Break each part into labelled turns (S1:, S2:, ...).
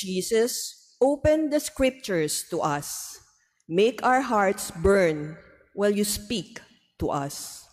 S1: Jesus, open the scriptures to us. Make our hearts burn while you speak to us.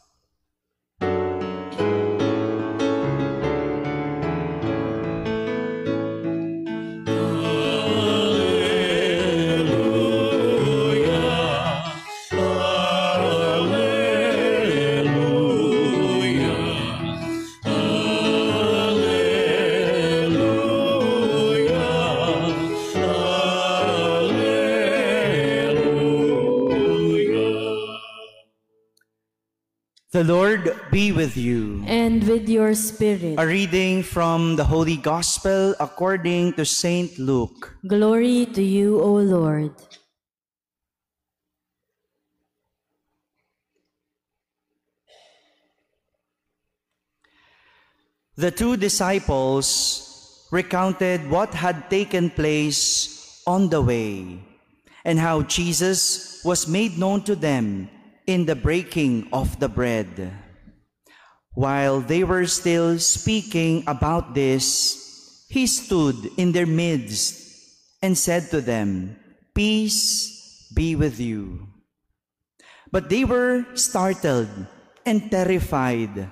S1: The Lord be with you. And with your spirit. A reading from the Holy Gospel according to St. Luke. Glory to you, O Lord. The two disciples recounted what had taken place on the way and how Jesus was made known to them in the breaking of the bread. While they were still speaking about this, he stood in their midst and said to them, Peace be with you. But they were startled and terrified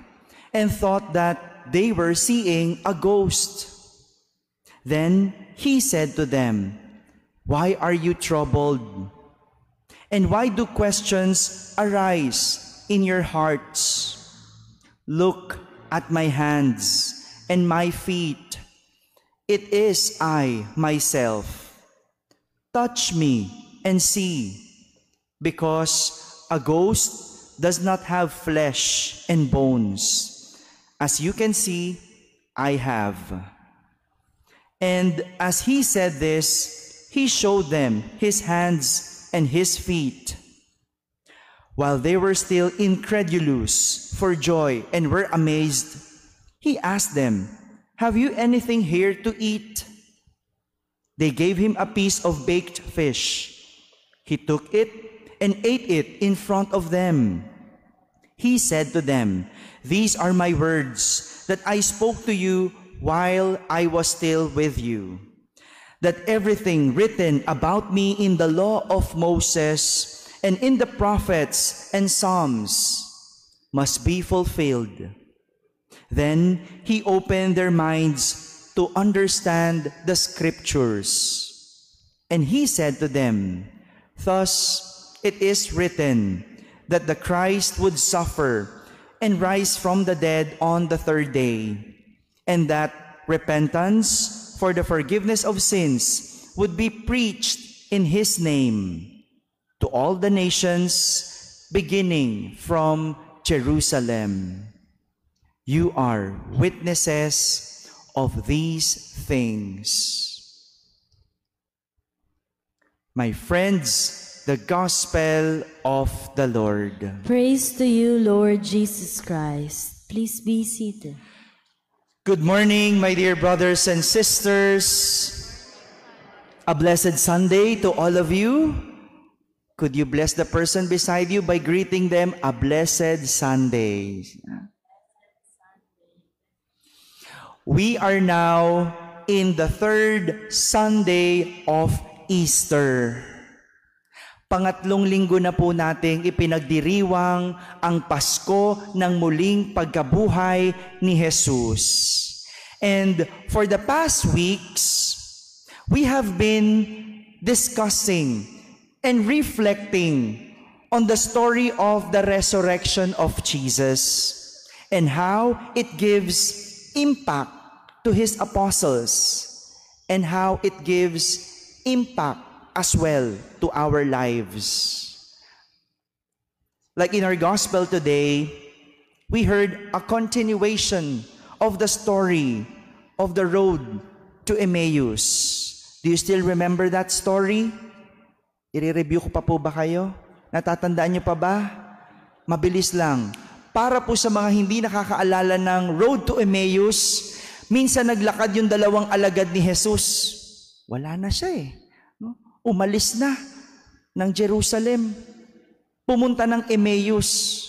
S1: and thought that they were seeing a ghost. Then he said to them, Why are you troubled? And why do questions arise in your hearts? Look at my hands and my feet. It is I myself. Touch me and see, because a ghost does not have flesh and bones. As you can see, I have. And as he said this, he showed them his hands and his feet. While they were still incredulous for joy and were amazed, he asked them, Have you anything here to eat? They gave him a piece of baked fish. He took it and ate it in front of them. He said to them, These are my words that I spoke to you while I was still with you that everything written about me in the law of Moses and in the prophets and Psalms must be fulfilled. Then he opened their minds to understand the scriptures. And he said to them, Thus it is written that the Christ would suffer and rise from the dead on the third day, and that repentance for the forgiveness of sins would be preached in his name to all the nations, beginning from Jerusalem. You are witnesses of these things. My friends, the gospel of the Lord. Praise to you, Lord Jesus Christ. Please be seated. Good morning, my dear brothers and sisters. A blessed Sunday to all of you. Could you bless the person beside you by greeting them a blessed Sunday? We are now in the third Sunday of Easter. Pangatlong linggo na po nating ipinagdiriwang ang Pasko ng muling pagkabuhay ni Jesus. And for the past weeks, we have been discussing and reflecting on the story of the resurrection of Jesus and how it gives impact to his apostles and how it gives impact as well to our lives. Like in our gospel today, we heard a continuation of the story of the road to Emmaus. Do you still remember that story? Ire-review ko pa po ba kayo? Natatandaan niyo pa ba? Mabilis lang. Para po sa mga hindi nakakaalala ng road to Emmaus, minsan naglakad yung dalawang alagad ni Jesus. Wala na siya eh umalis na ng Jerusalem. Pumunta ng Emmaus.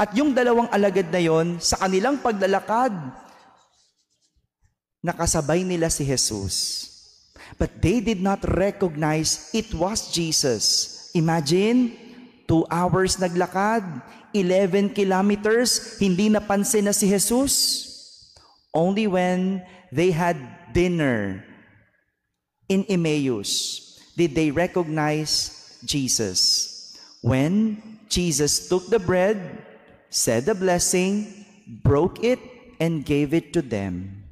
S1: At yung dalawang alagad na yon, sa kanilang paglalakad, nakasabay nila si Jesus. But they did not recognize it was Jesus. Imagine, two hours naglakad, 11 kilometers, hindi napansin na si Jesus. Only when they had dinner in Emmaus did they recognize Jesus. When Jesus took the bread, said the blessing, broke it, and gave it to them,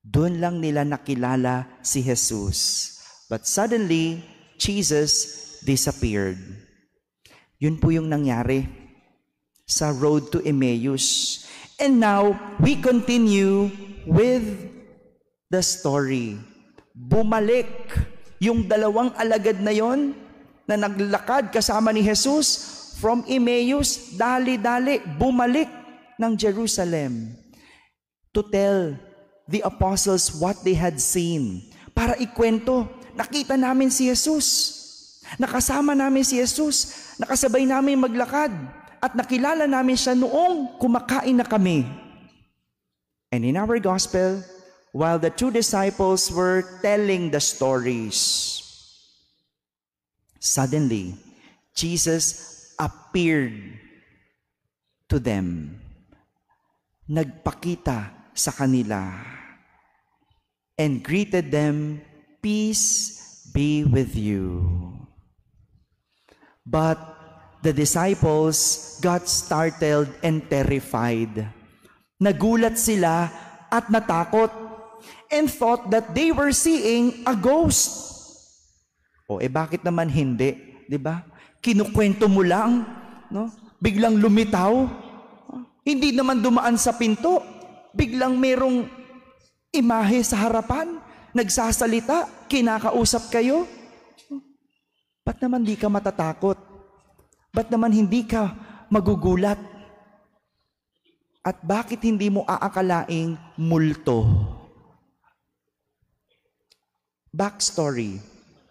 S1: doon lang nila nakilala si Jesus. But suddenly, Jesus disappeared. Yun po yung nangyari sa road to Emmaus. And now, we continue with the story. Bumalik yung dalawang alagad na yon na naglakad kasama ni Jesus from Emmaus, dali-dali bumalik ng Jerusalem to tell the apostles what they had seen. Para ikwento, nakita namin si Jesus. Nakasama namin si Jesus. Nakasabay namin maglakad. At nakilala namin siya noong kumakain na kami. And in our gospel, while the two disciples were telling the stories. Suddenly, Jesus appeared to them. Nagpakita sa kanila and greeted them, Peace be with you. But the disciples got startled and terrified. Nagulat sila at natakot and thought that they were seeing a ghost. O eh bakit naman hindi? 'Di ba? Kinukuwento mo lang, no? Biglang lumitaw. Hindi naman dumaan sa pinto. Biglang merong imahe sa harapan, nagsasalita, kinakausap kayo. Ba't naman di ka matatakot? Ba't naman hindi ka magugulat? At bakit hindi mo aakalaing multo? Backstory.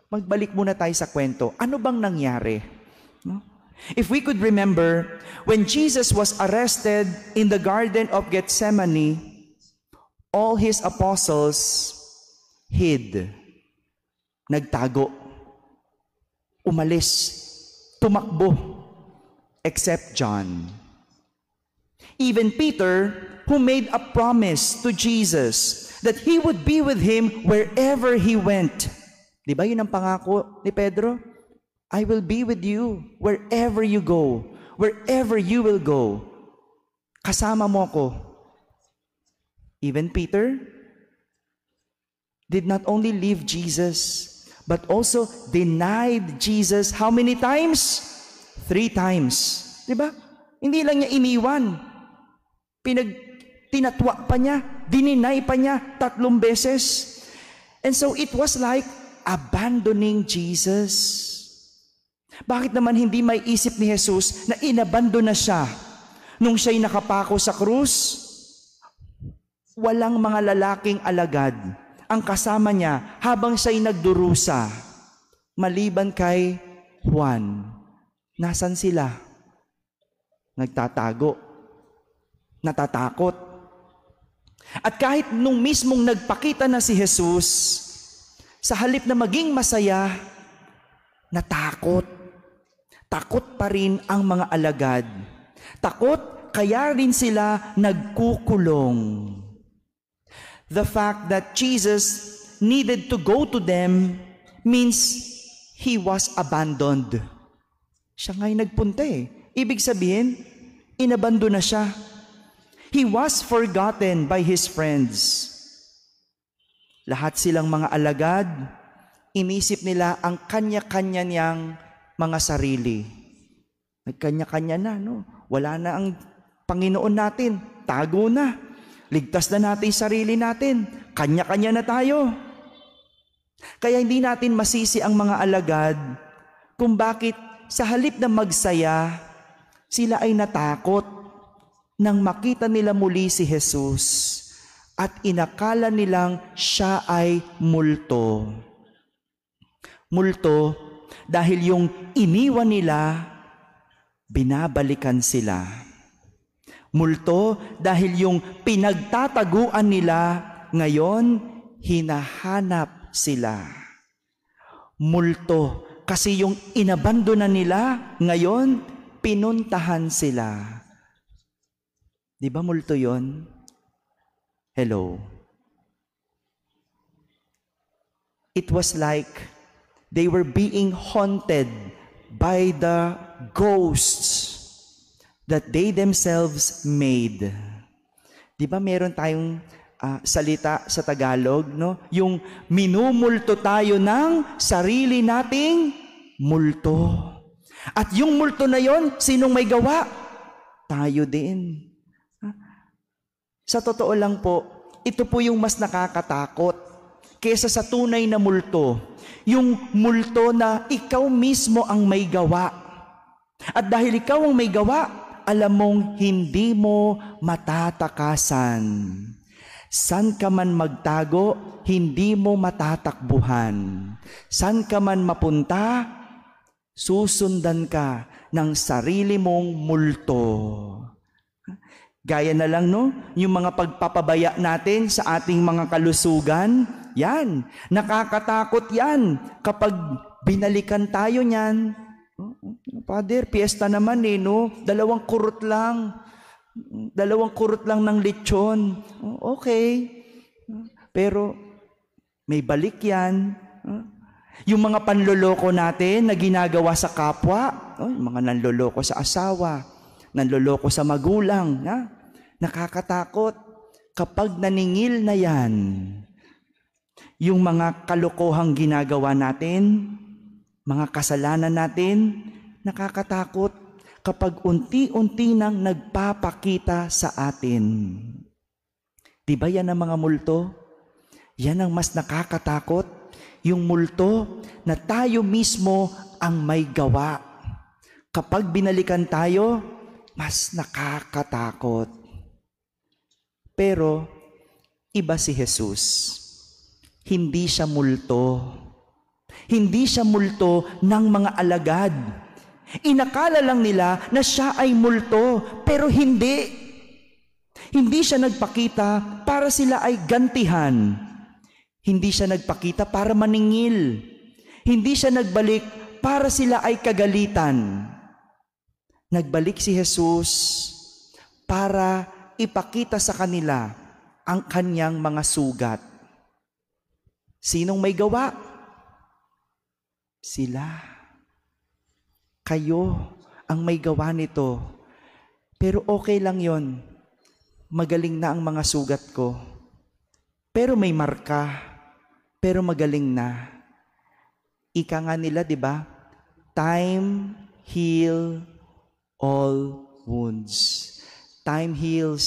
S1: Magbalik muna tayo sa kwento. Ano bang nangyari? No? If we could remember, when Jesus was arrested in the Garden of Gethsemane, all his apostles hid. Nagtago. Umalis. Tumakbo. Except John. John Even Peter, who made a promise to Jesus that he would be with him wherever he went. Di ba yun ang pangako ni Pedro? I will be with you wherever you go, wherever you will go. Kasama mo ako. Even Peter did not only leave Jesus, but also denied Jesus how many times? Three times. Di ba? Hindi lang niya iniwan. Pinag tinatwa pa niya, dininay pa niya tatlong beses. And so it was like abandoning Jesus. Bakit naman hindi may isip ni Jesus na inabandon na siya nung siya'y nakapako sa krus? Walang mga lalaking alagad ang kasama niya habang siya'y nagdurusa. Maliban kay Juan, nasan sila? nagtatago, natatakot. At kahit nung mismong nagpakita na si Jesus, sa halip na maging masaya, natakot. Takot pa rin ang mga alagad. Takot kaya rin sila nagkukulong. The fact that Jesus needed to go to them means he was abandoned. Siya nga'y nagpunta eh. Ibig sabihin, inabando na siya. He was forgotten by his friends. Lahat silang mga alagad, inisip nila ang kanya-kanya niyang mga sarili. May kanya kanya na, no? Wala na ang Panginoon natin. Tago na. Ligtas na natin sarili natin. Kanya-kanya na tayo. Kaya hindi natin masisi ang mga alagad kung bakit sa halip na magsaya, sila ay natakot nang makita nila muli si Jesus at inakala nilang siya ay multo. Multo dahil yung iniwan nila, binabalikan sila. Multo dahil yung pinagtataguan nila, ngayon hinahanap sila. Multo kasi yung inabando nila, ngayon pinuntahan sila. Di ba multo yon? Hello. It was like they were being haunted by the ghosts that they themselves made. Di ba meron tayong uh, salita sa Tagalog, no? Yung minumulto tayo ng sarili nating multo. At yung multo na yon, sinong may gawa? Tayo din. Sa totoo lang po, ito po yung mas nakakatakot kesa sa tunay na multo. Yung multo na ikaw mismo ang may gawa. At dahil ikaw ang may gawa, alam mong hindi mo matatakasan. San ka man magtago, hindi mo matatakbuhan. San ka man mapunta, Susundan ka ng sarili mong multo. Gaya na lang, no? Yung mga pagpapabaya natin sa ating mga kalusugan, yan. Nakakatakot yan kapag binalikan tayo niyan. Oh, Father, piyesta naman eh, no? Dalawang kurot lang. Dalawang kurot lang ng lechon. Oh, okay. Pero may balik yan. Yung mga panloloko natin na ginagawa sa kapwa, oh, mga nanloloko sa asawa, nanloloko sa magulang, ha? nakakatakot. Kapag naningil na yan, yung mga kalokohang ginagawa natin, mga kasalanan natin, nakakatakot kapag unti-unti nang nagpapakita sa atin. Di ba yan ang mga multo? Yan ang mas nakakatakot yung multo na tayo mismo ang may gawa. Kapag binalikan tayo, mas nakakatakot. Pero, iba si Jesus. Hindi siya multo. Hindi siya multo ng mga alagad. Inakala lang nila na siya ay multo, pero hindi. Hindi siya nagpakita para sila ay gantihan hindi siya nagpakita para maningil. Hindi siya nagbalik para sila ay kagalitan. Nagbalik si Jesus para ipakita sa kanila ang kanyang mga sugat. Sinong may gawa? Sila. Kayo ang may gawa nito. Pero okay lang yon. Magaling na ang mga sugat ko. Pero may marka pero magaling na. Ika nga nila, di ba? Time heal all wounds. Time heals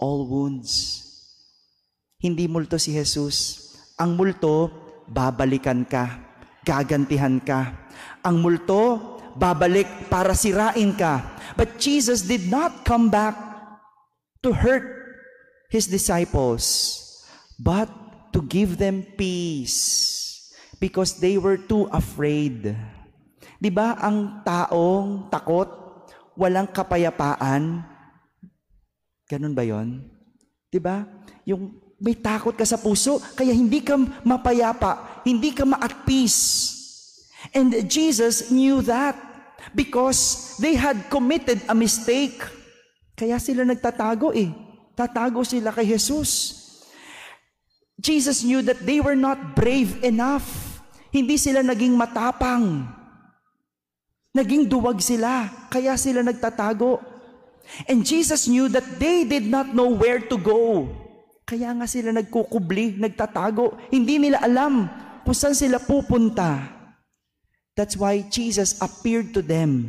S1: all wounds. Hindi multo si Jesus. Ang multo, babalikan ka. Gagantihan ka. Ang multo, babalik para sirain ka. But Jesus did not come back to hurt his disciples, but to give them peace because they were too afraid. 'Di ba ang taong takot, walang kapayapaan? Ganun ba 'yon? 'Di ba? Yung may takot ka sa puso, kaya hindi ka mapayapa, hindi ka ma-at peace. And Jesus knew that because they had committed a mistake. Kaya sila nagtatago eh. Tatago sila kay Jesus. Jesus knew that they were not brave enough. Hindi sila naging matapang. Naging duwag sila, kaya sila nagtatago. And Jesus knew that they did not know where to go. Kaya nga sila nagkukubli, nagtatago. Hindi nila alam kung saan sila pupunta. That's why Jesus appeared to them.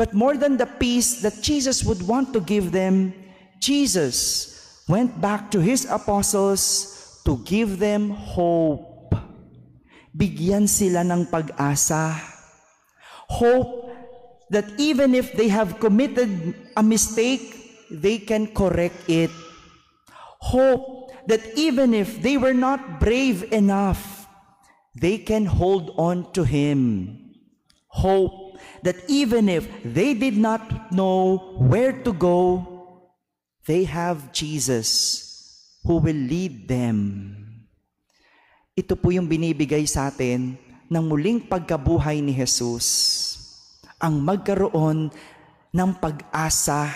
S1: But more than the peace that Jesus would want to give them, Jesus went back to his apostles to give them hope. Bigyan sila ng pag-asa. Hope that even if they have committed a mistake, they can correct it. Hope that even if they were not brave enough, they can hold on to Him. Hope that even if they did not know where to go, They have Jesus who will lead them. Ito po yung binibigay sa atin ng muling pagkabuhay ni Jesus. Ang magkaroon ng pag-asa.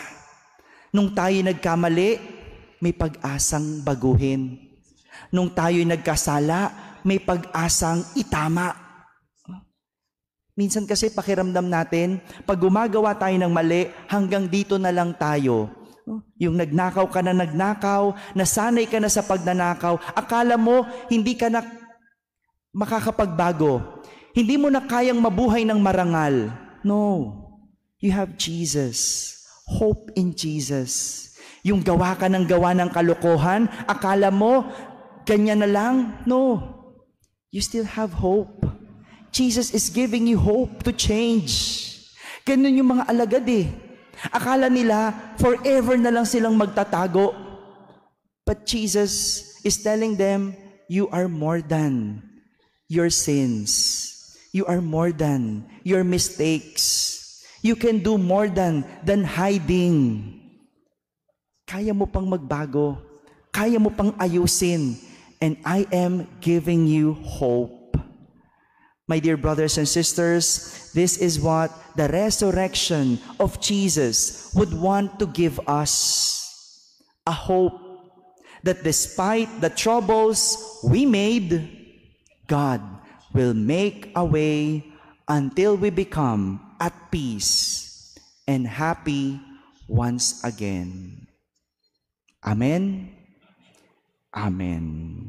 S1: Nung tayo nagkamali, may pag-asang baguhin. Nung tayo nagkasala, may pag-asang itama. Minsan kasi pakiramdam natin, pag gumagawa tayo ng mali, hanggang dito na lang tayo. Yung nagnakaw ka na nagnakaw, nasanay ka na sa pagnanakaw, akala mo hindi ka na makakapagbago. Hindi mo na kayang mabuhay ng marangal. No. You have Jesus. Hope in Jesus. Yung gawa ka ng gawa ng kalokohan, akala mo, ganyan na lang? No. You still have hope. Jesus is giving you hope to change. Ganun yung mga alagad eh. Akala nila, forever na lang silang magtatago. But Jesus is telling them, you are more than your sins. You are more than your mistakes. You can do more than than hiding. Kaya mo pang magbago. Kaya mo pang ayusin. And I am giving you hope. My dear brothers and sisters, this is what the resurrection of Jesus would want to give us a hope that despite the troubles we made, God will make a way until we become at peace and happy once again. Amen. Amen.